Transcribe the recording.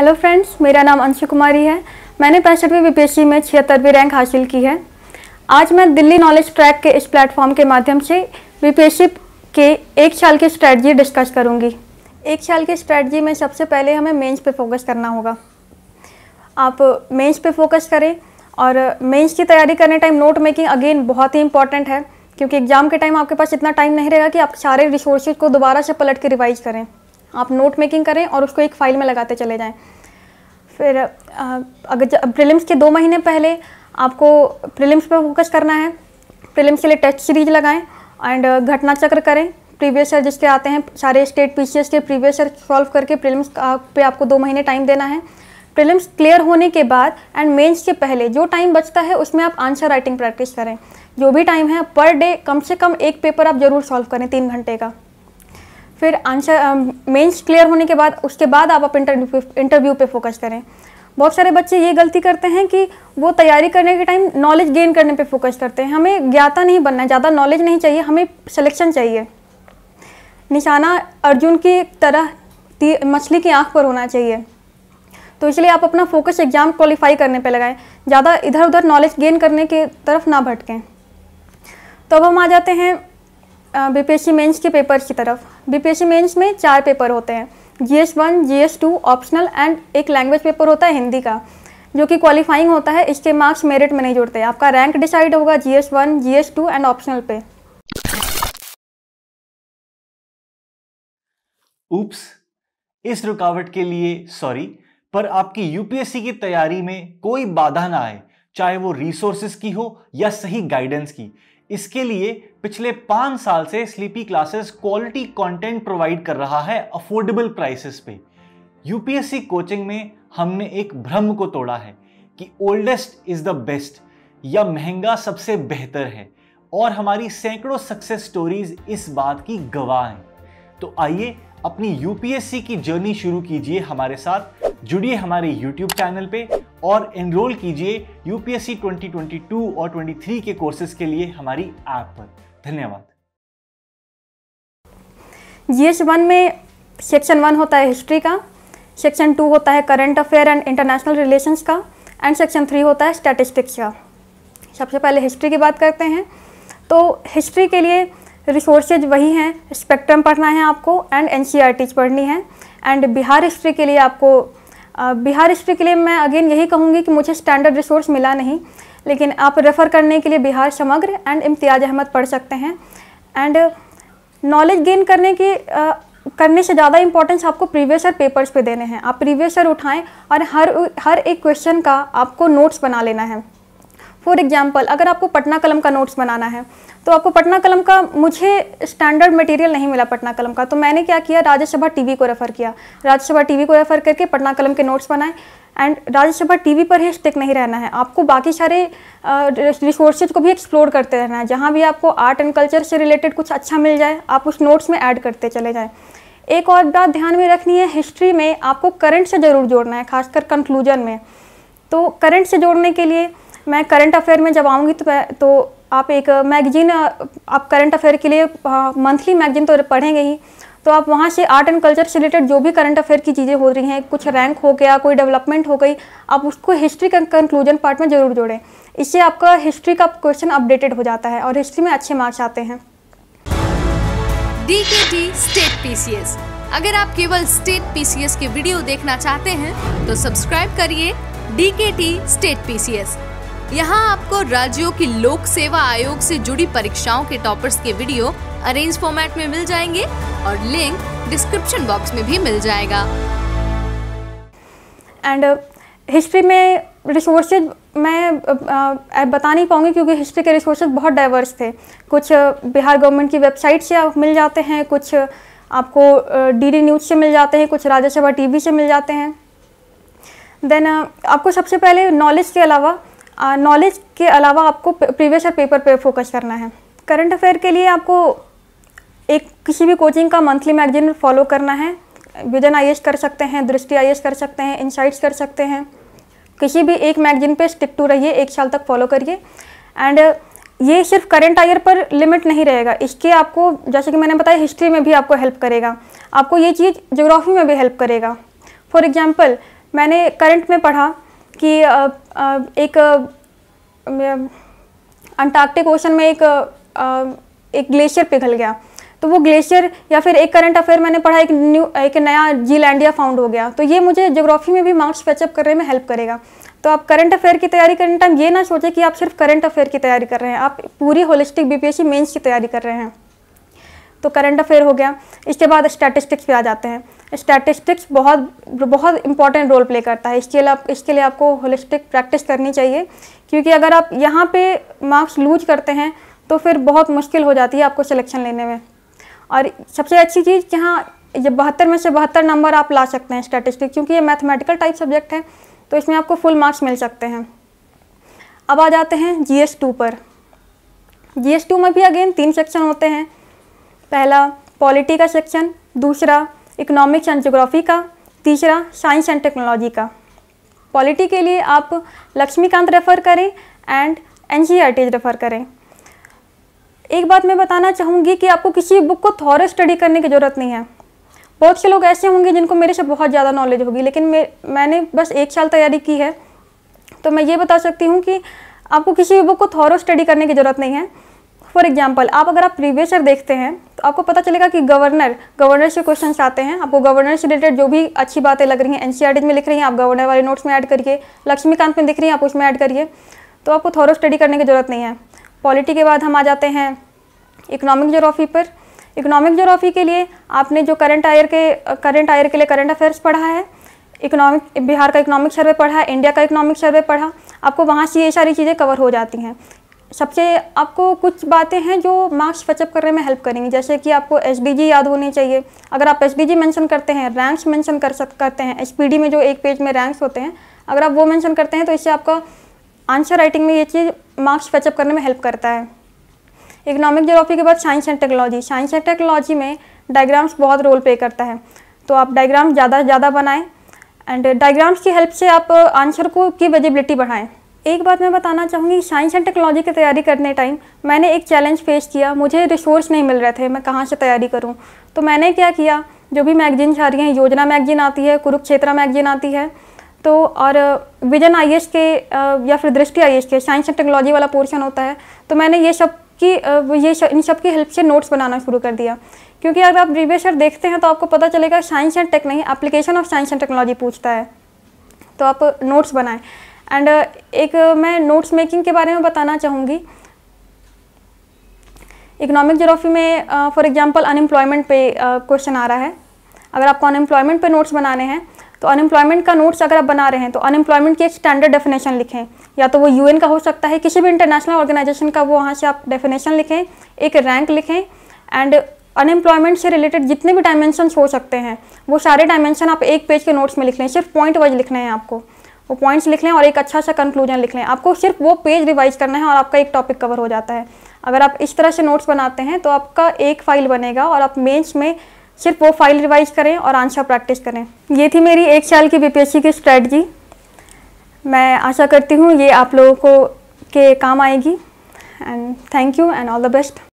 hello friends मेरा नाम अंशु कुमारी है मैंने पैंसठवीं बीपीएससी में छिहत्तरवीं रैंक हासिल की है आज मैं दिल्ली नॉलेज ट्रैक के इस प्लेटफॉर्म के माध्यम से बीपीएससी के एक साल की स्ट्रैटी डिस्कस करूँगी एक साल की स्ट्रैटी में सबसे पहले हमें मेंस पे फोकस करना होगा आप मेंस पे फोकस करें और मेंस की तैयारी करने टाइम नोट मेकिंग अगेन बहुत ही इंपॉर्टेंट है क्योंकि एग्ज़ाम के टाइम आपके पास इतना टाइम नहीं रहेगा कि आप सारे रिसोर्सेज को दोबारा से पलट के रिवाइज करें आप नोट मेकिंग करें और उसको एक फ़ाइल में लगाते चले जाएँ फिर अगर प्रिलिम्स के दो महीने पहले आपको प्रिलिम्स पर फोकस करना है प्रिलिम्स के लिए टेस्ट सीरीज लगाएं एंड घटना चक्र करें प्रीवियस ईयर जिसके आते हैं सारे स्टेट पी के प्रीवियस ईयर सॉल्व करके प्रिलिम्स पे आपको दो महीने टाइम देना है प्रिलिम्स क्लियर होने के बाद एंड मेंस के पहले जो टाइम बचता है उसमें आप आंसर राइटिंग प्रैक्टिस करें जो भी टाइम है पर डे कम से कम एक पेपर आप जरूर सॉल्व करें तीन घंटे का फिर आंसर मेंस क्लियर होने के बाद उसके बाद आप अपने इंटरव्यू इंटरव्यू पे फोकस करें बहुत सारे बच्चे ये गलती करते हैं कि वो तैयारी करने के टाइम नॉलेज गेन करने पे फोकस करते हैं हमें ज्ञाता नहीं बनना है ज़्यादा नॉलेज नहीं चाहिए हमें सिलेक्शन चाहिए निशाना अर्जुन की तरह मछली की आँख पर होना चाहिए तो इसलिए आप अपना फोकस एग्ज़ाम क्वालिफाई करने पर लगाएं ज़्यादा इधर उधर नॉलेज गेन करने की तरफ ना भटकें तो अब हम आ जाते हैं सी मेन्स के पेपर की तरफ बीपीएससी मेंस में चार पेपर होते हैं GS one G two optional and एक लैंग्वेज पेपर होता है हिंदी का जो कि क्वालिफाइंग होता है इसके मार्क्स मेरिट में नहीं जुड़ते आपका रैंक डिसाइड होगा G S one G two and optional पे उप्स इस रुकावट के लिए सॉरी पर आपकी यूपीएससी की तैयारी में कोई बाधा ना आए चाहे वो रिसोर्सेस की हो या सही गाइडेंस की इसके लिए पिछले पाँच साल से sleepy classes quality content provide कर रहा है अफोर्डेबल प्राइसेस पे यूपीएससी कोचिंग में हमने एक भ्रम को तोड़ा है कि ओल्डेस्ट इज़ द बेस्ट या महंगा सबसे बेहतर है और हमारी सैकड़ों सक्सेस स्टोरीज इस बात की गवाह हैं तो आइए अपनी यूपीएससी की जर्नी शुरू कीजिए हमारे साथ जुड़िए हमारे यूट्यूब चैनल पे और एनरोल कीजिए यूपीएससी 2022 और 23 के कोर्सेज के लिए हमारी ऐप पर धन्यवाद ये वन में सेक्शन वन होता है हिस्ट्री का सेक्शन टू होता है current affair and international relations का एंड सेक्शन थ्री होता है स्टैटिस्टिक्स का सबसे पहले हिस्ट्री की बात करते हैं तो हिस्ट्री के लिए रिसोर्सेज वही हैं स्पेक्ट्रम पढ़ना है आपको एंड एन e पढ़नी है एंड बिहार हिस्ट्री के लिए आपको बिहार हिस्ट्री के लिए मैं अगेन यही कहूँगी कि मुझे स्टैंडर्ड रिसोर्स मिला नहीं लेकिन आप रेफ़र करने के लिए बिहार समग्र एंड इम्तियाज़ अहमद पढ़ सकते हैं एंड नॉलेज गेन करने की आ, करने से ज़्यादा इंपॉर्टेंस आपको प्रीवियस ईयर पेपर्स पे देने हैं आप प्रीवियस ईयर उठाएं और हर हर एक क्वेश्चन का आपको नोट्स बना लेना है फॉर एग्जाम्पल अगर आपको पटना कलम का नोट्स बनाना है तो आपको पटना कलम का मुझे स्टैंडर्ड मटेरियल नहीं मिला पटना कलम का तो मैंने क्या किया राज्यसभा टीवी को रेफ़र किया राज्यसभा टीवी को रेफ़र करके पटना कलम के नोट्स बनाए एंड राज्यसभा टीवी पर ही स्टिक नहीं रहना है आपको बाकी सारे रिसोर्सेज को भी एक्सप्लोर करते रहना है जहाँ भी आपको आर्ट एंड कल्चर से रिलेटेड कुछ अच्छा मिल जाए आप उस नोट्स में ऐड करते चले जाएँ एक और बात ध्यान में रखनी है हिस्ट्री में आपको करंट से ज़रूर जोड़ना है खासकर कंक्लूजन में तो करंट से जोड़ने के लिए मैं करंट अफेयर में जब आऊँगी तो तो आप एक मैगजीन आप करंट अफेयर के लिए मंथली मैगजीन तो पढ़ेंगे ही तो आप वहाँ से आर्ट एंड कल्चर से रिलेटेड जो भी करंट अफेयर की चीज़ें हो रही हैं कुछ रैंक हो गया कोई डेवलपमेंट हो गई आप उसको हिस्ट्री का कंक्लूजन पार्ट में ज़रूर जोड़ें इससे आपका हिस्ट्री का क्वेश्चन अपडेटेड हो जाता है और हिस्ट्री में अच्छे मार्क्स आते हैं डी स्टेट पीसीएस अगर आप केवल स्टेट पीसीएस के वीडियो देखना चाहते हैं तो सब्सक्राइब करिए डी स्टेट पीसीएस यहाँ आपको राज्यों की लोक सेवा आयोग से जुड़ी परीक्षाओं के टॉपर्स के वीडियो अरेंज फॉर्मेट में मिल जाएंगे और लिंक डिस्क्रिप्शन बॉक्स में भी मिल जाएगा एंड हिस्ट्री uh, में रिसोर्सेज मैं uh, uh, बता नहीं पाऊंगी क्योंकि हिस्ट्री के रिसोर्सेज बहुत डाइवर्स थे कुछ बिहार गवर्नमेंट की वेबसाइट से आप मिल जाते हैं कुछ आपको डीडी न्यूज़ से मिल जाते हैं कुछ राज्यसभा टीवी से मिल जाते हैं देन आपको सबसे पहले नॉलेज के अलावा नॉलेज के अलावा आपको प्रीवियस ईयर पेपर पे फोकस करना है करंट अफेयर के लिए आपको एक किसी भी कोचिंग का मंथली मैगजीन फॉलो करना है विजन आई कर सकते हैं दृष्टि आई कर सकते हैं इनसाइट्स कर सकते हैं किसी भी एक मैगजीन पे स्टिक टू रहिए एक साल तक फॉलो करिए एंड ये सिर्फ करंट आयर पर लिमिट नहीं रहेगा इसके आपको जैसे कि मैंने बताया हिस्ट्री में भी आपको हेल्प करेगा आपको ये चीज़ जोग्राफी में भी हेल्प करेगा फॉर एग्ज़ाम्पल मैंने करंट में पढ़ा कि एक अंटार्कटिक ओशन में एक एक ग्लेशियर पिघल गया तो वो ग्लेशियर या फिर एक करंट अफेयर मैंने पढ़ा एक न्यू एक नया जीलैंडिया फाउंड हो गया तो ये मुझे जोग्राफी में भी मार्क्स पैचअप करने में हेल्प करेगा तो आप करंट अफेयर की तैयारी करने टाइम ये ना सोचें कि आप सिर्फ करंट अफेयर की तैयारी कर रहे हैं आप पूरी होलिस्टिक बीपीएससी मेंस की तैयारी कर रहे हैं तो करंट अफेयर हो गया इसके बाद स्टैटिस्टिक्स भी आ जाते हैं स्टैटिस्टिक्स बहुत बहुत इंपॉर्टेंट रोल प्ले करता है इसके लिए आप इसके लिए आपको होलिस्टिक प्रैक्टिस करनी चाहिए क्योंकि अगर आप यहाँ पे मार्क्स लूज करते हैं तो फिर बहुत मुश्किल हो जाती है आपको सिलेक्शन लेने में और सबसे अच्छी चीज़ कि हाँ ये बहत्तर में से बहत्तर नंबर आप ला सकते हैं स्टैटिस्टिक क्योंकि ये मैथमेटिकल टाइप सब्जेक्ट है तो इसमें आपको फुल मार्क्स मिल सकते हैं अब आ जाते हैं जी एस टू पर जी एस टू में भी अगेन तीन सेक्शन होते हैं पहला पॉलिटी का सेक्शन दूसरा इकोनॉमिक्स एंड जोग्राफी का तीसरा साइंस एंड टेक्नोलॉजी का पॉलिटी के लिए आप लक्ष्मीकांत रेफ़र करें एंड एन सी रेफ़र करें एक बात मैं बताना चाहूँगी कि आपको किसी बुक को थॉर स्टडी करने की ज़रूरत नहीं है बहुत से लोग ऐसे होंगे जिनको मेरे से बहुत ज़्यादा नॉलेज होगी लेकिन मैं मैंने बस एक साल तैयारी की है तो मैं ये बता सकती हूँ कि आपको किसी भी बुक को थॉरो स्टडी करने की ज़रूरत नहीं है फॉर एग्जाम्पल आप अगर आप प्रीवियसर देखते हैं तो आपको पता चलेगा कि गवर्नर गवर्नर से क्वेश्चन आते हैं आपको गवर्नर से रिलेटेड जो भी अच्छी बातें लग रही हैं एनसीईआरटी e में लिख रही हैं आप गवर्नर वाले नोट्स में ऐड करिए लक्ष्मीकांत में दिख रही हैं आप उसमें ऐड करिए तो आपको थोड़ा स्टडी करने की ज़रूरत नहीं है पॉलिटी के बाद हम आ जाते हैं इकोनॉमिक जोग्राफी पर इकोनॉमिक जोग्राफी के लिए आपने जो करंट आयर के करंट आयर के लिए करंट अफेयर्स पढ़ा है इकोनॉमिक बिहार का इकोनॉमिक सर्वे पढ़ा है इंडिया का इकोनॉमिक सर्वे पढ़ा आपको वहाँ से ये सारी चीज़ें कवर हो जाती हैं सबसे आपको कुछ बातें हैं जो मार्क्स फचअप करने में हेल्प करेंगी जैसे कि आपको एस याद होनी चाहिए अगर आप एस बी करते हैं रैंक्स मैंशन कर सक करते हैं एस में जो एक पेज में रैंक्स होते हैं अगर आप वो मैंशन करते हैं तो इससे आपका आंसर राइटिंग में ये चीज़ मार्क्स फचअप करने में हेल्प करता है इकोनॉमिक जोग्राफी के बाद science and technology science and technology में डायग्राम्स बहुत रोल प्ले करता है तो आप डायग्राम ज़्यादा से ज़्यादा बनाएं एंड डायग्राम्स की हेल्प से आप आंसर को की विजिबिलिटी बढ़ाएं एक बात मैं बताना चाहूँगी साइंस एंड टेक्नोलॉजी की तैयारी करने टाइम मैंने एक चैलेंज फेस किया मुझे रिसोर्स नहीं मिल रहे थे मैं कहाँ से तैयारी करूँ तो मैंने क्या किया जो भी मैगजीन आ रही हैं योजना मैगजीन आती है कुरुक्षेत्रा मैगजीन आती है तो और विजन आई के या फिर दृष्टि आई के साइंस एंड टेक्नोलॉजी वाला पोर्शन होता है तो मैंने ये सब की ये इन सब की हेल्प से नोट्स बनाना शुरू कर दिया क्योंकि अगर आप प्रीवियस ईयर देखते हैं तो आपको पता चलेगा साइंस एंड टेक नहीं application of science and technology पूछता है तो आप नोट्स बनाएं एंड uh, एक uh, मैं नोट्स मेकिंग के बारे में बताना चाहूँगी इकोनॉमिक जोग्राफी में फॉर एग्जांपल अनएम्प्लॉयमेंट पे क्वेश्चन uh, आ रहा है अगर आपको अनएम्प्लॉयमेंट पे नोट्स बनाने हैं तो अनएम्प्लॉयमेंट का नोट्स अगर आप बना रहे हैं तो अनएम्प्लॉयमेंट की एक स्टैंडर्ड डेफिनेशन लिखें या तो वो यूएन का हो सकता है किसी भी इंटरनेशनल ऑर्गेनाइजेशन का वो वहाँ से आप डेफिनेशन लिखें एक रैंक लिखें एंड अनएम्प्लॉयमेंट से रिलेटेड जितने भी डायमेंशन हो सकते हैं वो सारे डायमेंशन आप एक पेज के नोट्स में लिख लें सिर्फ पॉइंट वाइज लिखना है आपको वो पॉइंट्स लिख लें और एक अच्छा सा कंक्लूजन लिख लें आपको सिर्फ वो पेज रिवाइज करना है और आपका एक टॉपिक कवर हो जाता है अगर आप इस तरह से नोट्स बनाते हैं तो आपका एक फ़ाइल बनेगा और आप मेंस में सिर्फ वो फाइल रिवाइज करें और आंसर प्रैक्टिस करें ये थी मेरी एक साल की बीपीएससी की स्ट्रेटजी मैं आशा करती हूँ ये आप लोगों को के काम आएगी and thank you and all the best